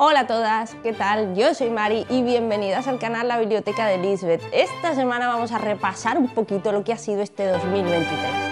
Hola a todas, ¿qué tal? Yo soy Mari y bienvenidas al canal La Biblioteca de Lisbeth. Esta semana vamos a repasar un poquito lo que ha sido este 2023.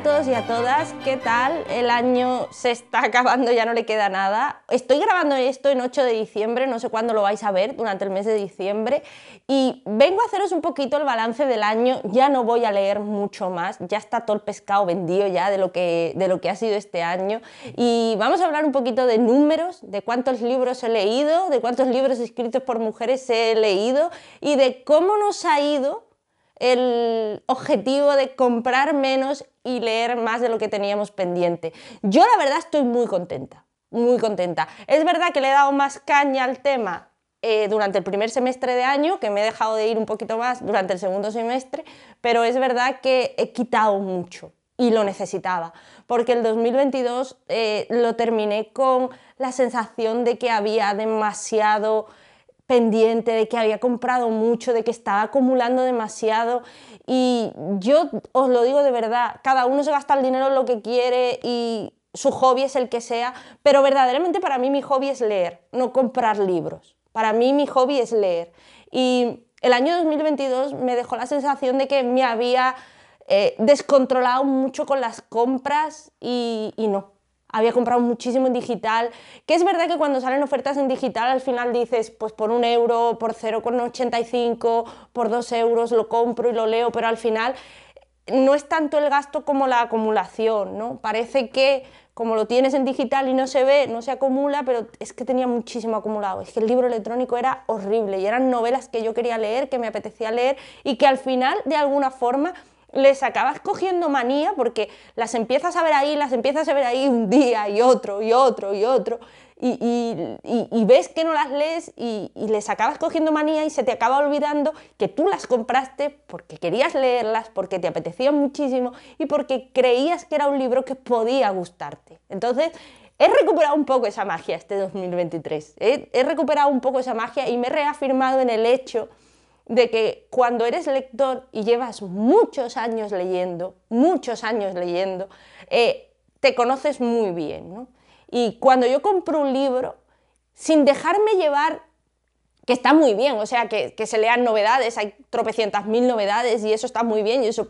a todos y a todas, ¿qué tal? El año se está acabando, ya no le queda nada. Estoy grabando esto en 8 de diciembre, no sé cuándo lo vais a ver, durante el mes de diciembre, y vengo a haceros un poquito el balance del año, ya no voy a leer mucho más, ya está todo el pescado vendido ya de lo que, de lo que ha sido este año, y vamos a hablar un poquito de números, de cuántos libros he leído, de cuántos libros escritos por mujeres he leído, y de cómo nos ha ido el objetivo de comprar menos y leer más de lo que teníamos pendiente. Yo la verdad estoy muy contenta, muy contenta. Es verdad que le he dado más caña al tema eh, durante el primer semestre de año, que me he dejado de ir un poquito más durante el segundo semestre, pero es verdad que he quitado mucho y lo necesitaba, porque el 2022 eh, lo terminé con la sensación de que había demasiado pendiente, de que había comprado mucho, de que estaba acumulando demasiado. Y yo os lo digo de verdad, cada uno se gasta el dinero lo que quiere y su hobby es el que sea, pero verdaderamente para mí mi hobby es leer, no comprar libros. Para mí mi hobby es leer. Y el año 2022 me dejó la sensación de que me había eh, descontrolado mucho con las compras y no, había comprado muchísimo en digital, que es verdad que cuando salen ofertas en digital al final dices, pues por un euro, por 0,85, por dos euros lo compro y lo leo, pero al final no es tanto el gasto como la acumulación, ¿no? Parece que como lo tienes en digital y no se ve, no se acumula, pero es que tenía muchísimo acumulado. Es que el libro electrónico era horrible y eran novelas que yo quería leer, que me apetecía leer y que al final, de alguna forma, les acabas cogiendo manía porque las empiezas a ver ahí, las empiezas a ver ahí un día y otro y otro y otro, y, ves que no las lees y, les acabas cogiendo manía y se te acaba olvidando que tú las compraste porque querías leerlas, porque te apetecía muchísimo y porque creías que era un libro que podía gustarte. Entonces, he recuperado un poco esa magia este 2023, he recuperado un poco esa magia y me he reafirmado en el hecho de que cuando eres lector y llevas muchos años leyendo, muchos años leyendo, eh, te conoces muy bien. Y cuando yo compro un libro, sin dejarme llevar, que está muy bien, o sea, que, que se lean novedades, hay tropecientas mil novedades y eso está muy bien y eso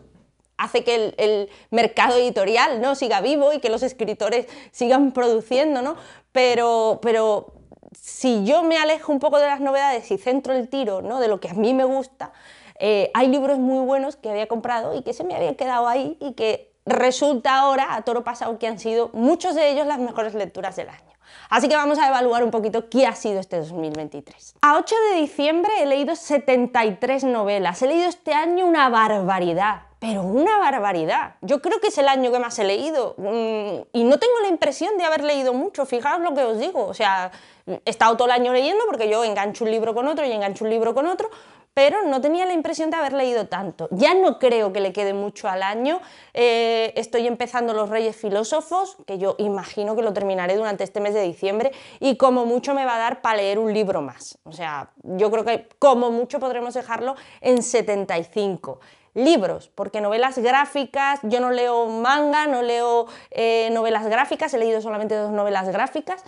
hace que el, mercado editorial ¿no? siga vivo y que los escritores sigan produciendo, ¿no? pero, pero si yo me alejo un poco de las novedades y centro el tiro ¿no? de lo que a mí me gusta, eh, hay libros muy buenos que había comprado y que se me habían quedado ahí y que resulta ahora, a toro pasado, que han sido muchos de ellos las mejores lecturas del año. Así que vamos a evaluar un poquito qué ha sido este 2023. A 8 de diciembre he leído 73 novelas, he leído este año una barbaridad pero una barbaridad. Yo creo que es el año que más he leído mm, y no tengo la impresión de haber leído mucho, fijaos lo que os digo, o sea, he estado todo el año leyendo porque yo engancho un libro con otro y engancho un libro con otro, pero no tenía la impresión de haber leído tanto. Ya no creo que le quede mucho al año. Eh, estoy empezando Los Reyes Filósofos, que yo imagino que lo terminaré durante este mes de diciembre, y como mucho me va a dar para leer un libro más. O sea, yo creo que como mucho podremos dejarlo en 75 libros, porque novelas gráficas, yo no leo manga, no leo eh, novelas gráficas, he leído solamente dos novelas gráficas,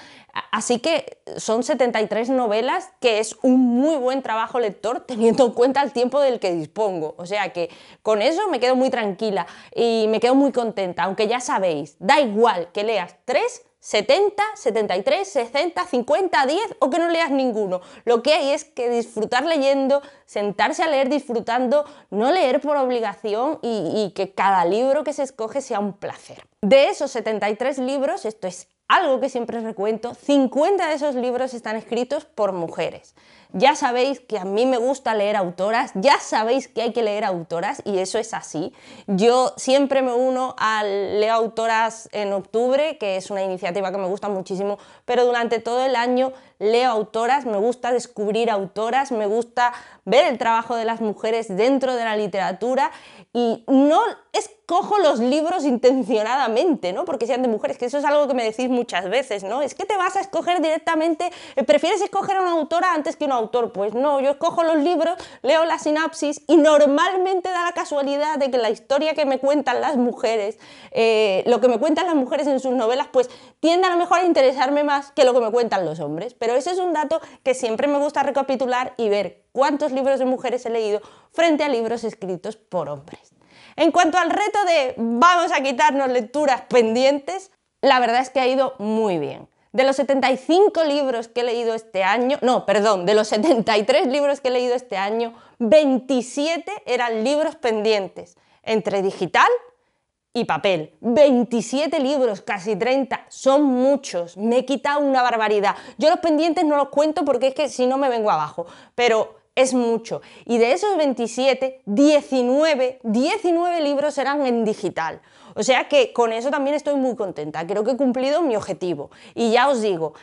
así que son 73 novelas, que es un muy buen trabajo lector teniendo en cuenta el tiempo del que dispongo, o sea que con eso me quedo muy tranquila y me quedo muy contenta, aunque ya sabéis, da igual que leas tres 70, 73, 60, 50, 10 o que no leas ninguno. Lo que hay es que disfrutar leyendo, sentarse a leer disfrutando, no leer por obligación y, que cada libro que se escoge sea un placer. De esos 73 libros, esto es algo que siempre recuento, 50 de esos libros están escritos por mujeres. Ya sabéis que a mí me gusta leer autoras, ya sabéis que hay que leer autoras y eso es así. Yo siempre me uno al Leo Autoras en octubre, que es una iniciativa que me gusta muchísimo, pero durante todo el año leo autoras, me gusta descubrir autoras, me gusta ver el trabajo de las mujeres dentro de la literatura y no escojo los libros intencionadamente, ¿no? Porque sean de mujeres, que eso es algo que me decís muchas veces, ¿no? Es que te vas a escoger directamente, eh, prefieres escoger a una autora antes que un autor. Pues no, yo escojo los libros, leo la sinapsis y normalmente da la casualidad de que la historia que me cuentan las mujeres, eh, lo que me cuentan las mujeres en sus novelas, pues tiende a lo mejor a interesarme más que lo que me cuentan los hombres. Pero ese es un dato que siempre me gusta recapitular y ver cuántos libros de mujeres he leído frente a libros escritos por hombres. En cuanto al reto de vamos a quitarnos lecturas pendientes, la verdad es que ha ido muy bien. De los 75 libros que he leído este año, no, perdón, de los 73 libros que he leído este año, 27 eran libros pendientes, entre digital y papel. 27 libros, casi 30, son muchos, me he quitado una barbaridad. Yo los pendientes no los cuento porque es que si no me vengo abajo, pero es mucho. Y de esos 27, 19, 19 libros serán en digital. O sea que con eso también estoy muy contenta. Creo que he cumplido mi objetivo. Y ya os digo,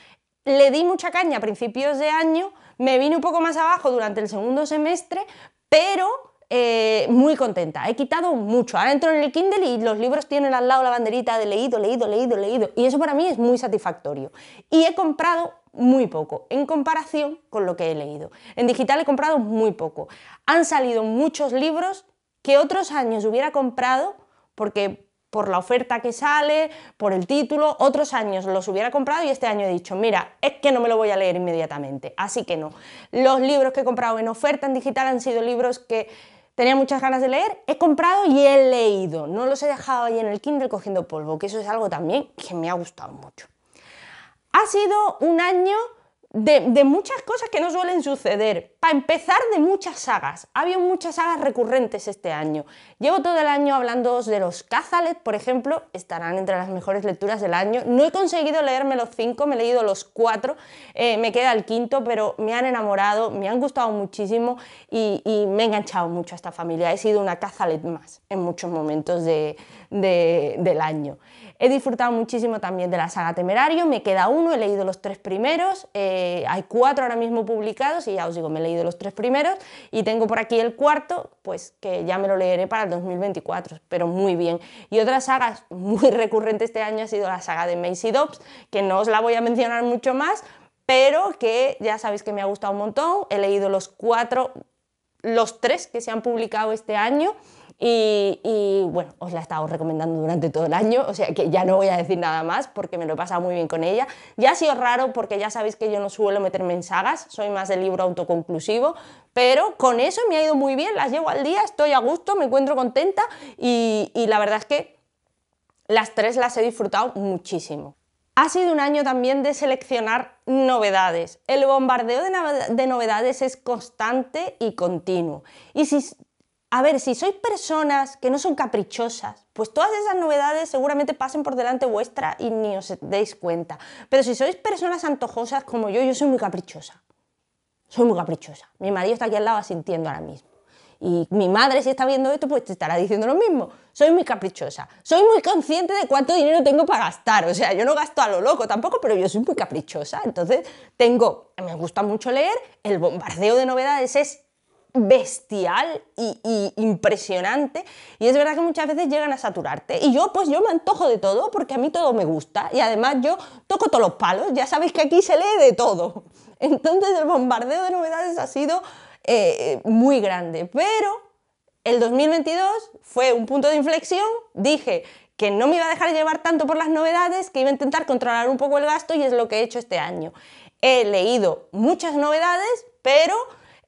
le di mucha caña a principios de año, me vine un poco más abajo durante el segundo semestre, pero eh, muy contenta. He quitado mucho. Ahora entro en el Kindle y los libros tienen al lado la banderita de leído, leído, leído, leído. Y eso para mí es muy satisfactorio. Y he comprado muy poco en comparación con lo que he leído. En digital he comprado muy poco. Han salido muchos libros que otros años hubiera comprado porque por la oferta que sale, por el título, otros años los hubiera comprado y este año he dicho, mira, es que no me lo voy a leer inmediatamente, así que no. Los libros que he comprado en oferta en digital han sido libros que tenía muchas ganas de leer, he comprado y he leído, no los he dejado ahí en el Kindle cogiendo polvo, que eso es algo también que me ha gustado mucho ha sido un año de, muchas cosas que no suelen suceder. Para empezar, de muchas sagas. Ha habido muchas sagas recurrentes este año. Llevo todo el año hablando de los Cazalet, por ejemplo, estarán entre las mejores lecturas del año. No he conseguido leerme los cinco, me he leído los cuatro, eh, me queda el quinto, pero me han enamorado, me han gustado muchísimo y, me he enganchado mucho a esta familia. He sido una Cazalet más en muchos momentos del año. He disfrutado muchísimo también de la saga Temerario, me queda uno, he leído los tres primeros, eh, hay cuatro ahora mismo publicados y ya os digo, me he leído los tres primeros y tengo por aquí el cuarto, pues que ya me lo leeré para el 2024, pero muy bien. Y otra saga muy recurrente este año ha sido la saga de Macy Dobbs, que no os la voy a mencionar mucho más, pero que ya sabéis que me ha gustado un montón. He leído los cuatro, los tres que se han publicado este año y, bueno, os la he estado recomendando durante todo el año, o sea que ya no voy a decir nada más porque me lo he pasado muy bien con ella. Ya ha sido raro porque ya sabéis que yo no suelo meterme en sagas, soy más de libro autoconclusivo, pero con eso me ha ido muy bien, las llevo al día, estoy a gusto, me encuentro contenta y, y la verdad es que las tres las he disfrutado muchísimo. Ha sido un año también de seleccionar novedades. El bombardeo de, novedades es constante y continuo. Y si a ver, si sois personas que no son caprichosas, pues todas esas novedades seguramente pasen por delante vuestra y ni os deis cuenta. Pero si sois personas antojosas como yo, yo soy muy caprichosa. Soy muy caprichosa. Mi marido está aquí al lado asintiendo ahora mismo. Y mi madre, si está viendo esto, pues te estará diciendo lo mismo. Soy muy caprichosa. Soy muy consciente de cuánto dinero tengo para gastar. O sea, yo no gasto a lo loco tampoco, pero yo soy muy caprichosa. Entonces, tengo, me gusta mucho leer, el bombardeo de novedades es bestial y, impresionante y es verdad que muchas veces llegan a saturarte y yo pues yo me antojo de todo porque a mí todo me gusta y además yo toco todos los palos ya sabéis que aquí se lee de todo entonces el bombardeo de novedades ha sido eh, muy grande pero el 2022 fue un punto de inflexión dije que no me iba a dejar llevar tanto por las novedades que iba a intentar controlar un poco el gasto y es lo que he hecho este año he leído muchas novedades pero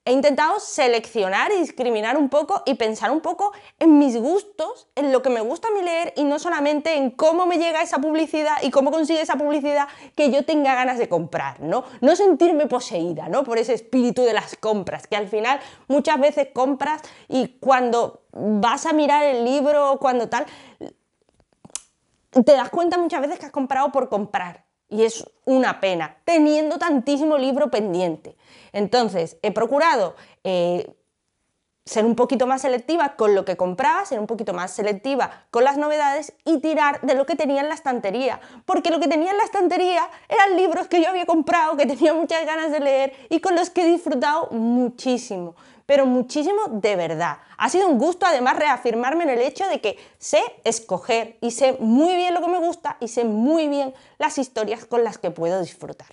he intentado seleccionar y discriminar un poco y pensar un poco en mis gustos, en lo que me gusta a mí leer y no solamente en cómo me llega esa publicidad y cómo consigue esa publicidad que yo tenga ganas de comprar, ¿no? No sentirme poseída, ¿no? Por ese espíritu de las compras, que al final muchas veces compras y cuando vas a mirar el libro o cuando tal, te das cuenta muchas veces que has comprado por comprar y es una pena, teniendo tantísimo libro pendiente. Entonces, he procurado eh, ser un poquito más selectiva con lo que compraba, ser un poquito más selectiva con las novedades y tirar de lo que tenía en la estantería. Porque lo que tenía en la estantería eran libros que yo había comprado, que tenía muchas ganas de leer y con los que he disfrutado muchísimo pero muchísimo de verdad. Ha sido un gusto además reafirmarme en el hecho de que sé escoger y sé muy bien lo que me gusta y sé muy bien las historias con las que puedo disfrutar.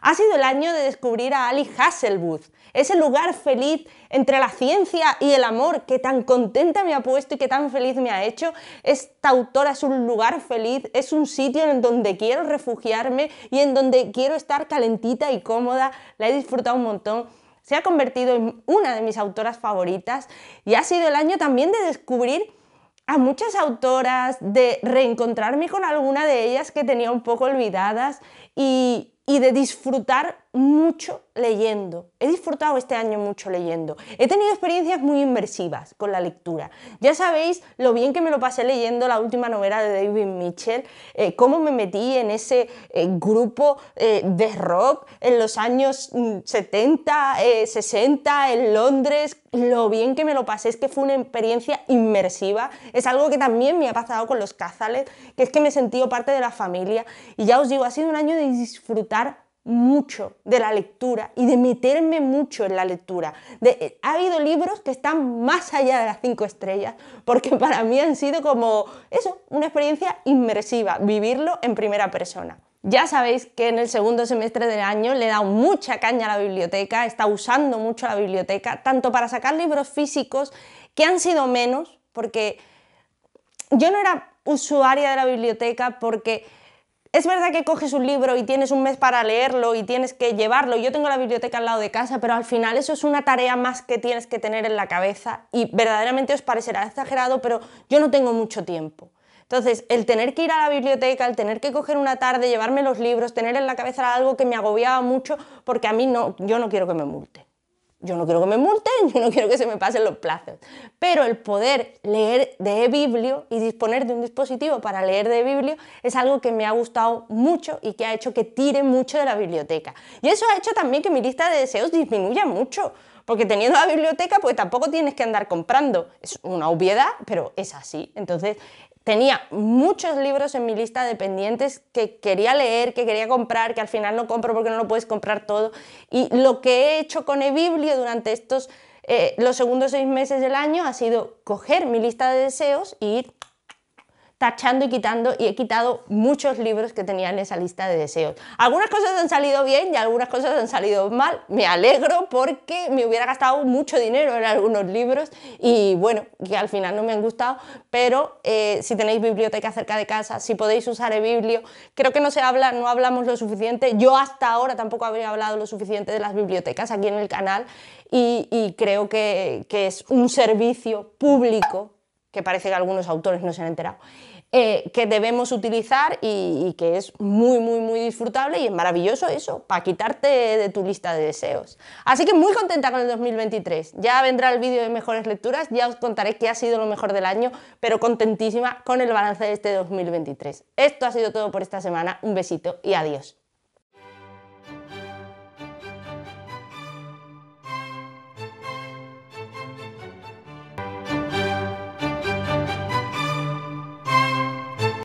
Ha sido el año de descubrir a Ali Hasselwood, ese lugar feliz entre la ciencia y el amor que tan contenta me ha puesto y que tan feliz me ha hecho. Esta autora es un lugar feliz, es un sitio en donde quiero refugiarme y en donde quiero estar calentita y cómoda. La he disfrutado un montón se ha convertido en una de mis autoras favoritas y ha sido el año también de descubrir a muchas autoras, de reencontrarme con alguna de ellas que tenía un poco olvidadas y, y de disfrutar mucho leyendo. He disfrutado este año mucho leyendo. He tenido experiencias muy inmersivas con la lectura. Ya sabéis lo bien que me lo pasé leyendo la última novela de David Mitchell, eh, cómo me metí en ese eh, grupo eh, de rock en los años 70, mm, 60, en Londres, lo bien que me lo pasé, es que fue una experiencia inmersiva. Es algo que también me ha pasado con los Cazales, que es que me he sentido parte de la familia. Y ya os digo, ha sido un año de disfrutar mucho de la lectura y de meterme mucho en la lectura. De, eh, ha habido libros que están más allá de las cinco estrellas, porque para mí han sido como eso, una experiencia inmersiva, vivirlo en primera persona. Ya sabéis que en el segundo semestre del año le he dado mucha caña a la biblioteca, está usando mucho la biblioteca, tanto para sacar libros físicos, que han sido menos, porque yo no era usuaria de la biblioteca porque es verdad que coges un libro y tienes un mes para leerlo y tienes que llevarlo. Yo tengo la biblioteca al lado de casa, pero al final eso es una tarea más que tienes que tener en la cabeza y verdaderamente os parecerá exagerado, pero yo no tengo mucho tiempo. Entonces, el tener que ir a la biblioteca, el tener que coger una tarde, llevarme los libros, tener en la cabeza algo que me agobiaba mucho, porque a mí no, yo no quiero que me multe yo no quiero que me multen, yo no quiero que se me pasen los plazos. Pero el poder leer de biblio y disponer de un dispositivo para leer de biblio es algo que me ha gustado mucho y que ha hecho que tire mucho de la biblioteca. Y eso ha hecho también que mi lista de deseos disminuya mucho. Porque teniendo la biblioteca, pues tampoco tienes que andar comprando. Es una obviedad, pero es así. Entonces, tenía muchos libros en mi lista de pendientes que quería leer, que quería comprar, que al final no compro porque no lo puedes comprar todo. Y lo que he hecho con eBiblio durante estos, eh, los segundos seis meses del año ha sido coger mi lista de deseos y ir tachando y quitando y he quitado muchos libros que tenía en esa lista de deseos. Algunas cosas han salido bien y algunas cosas han salido mal. Me alegro porque me hubiera gastado mucho dinero en algunos libros y bueno, que al final no me han gustado, pero eh, si tenéis biblioteca cerca de casa, si podéis usar eBiblio, creo que no se habla, no hablamos lo suficiente. Yo hasta ahora tampoco habría hablado lo suficiente de las bibliotecas aquí en el canal y, creo que, que es un servicio público que parece que algunos autores no se han enterado, eh, que debemos utilizar y, y, que es muy, muy, muy disfrutable y es maravilloso eso, para quitarte de tu lista de deseos. Así que muy contenta con el 2023. Ya vendrá el vídeo de mejores lecturas, ya os contaré qué ha sido lo mejor del año, pero contentísima con el balance de este 2023. Esto ha sido todo por esta semana. Un besito y adiós.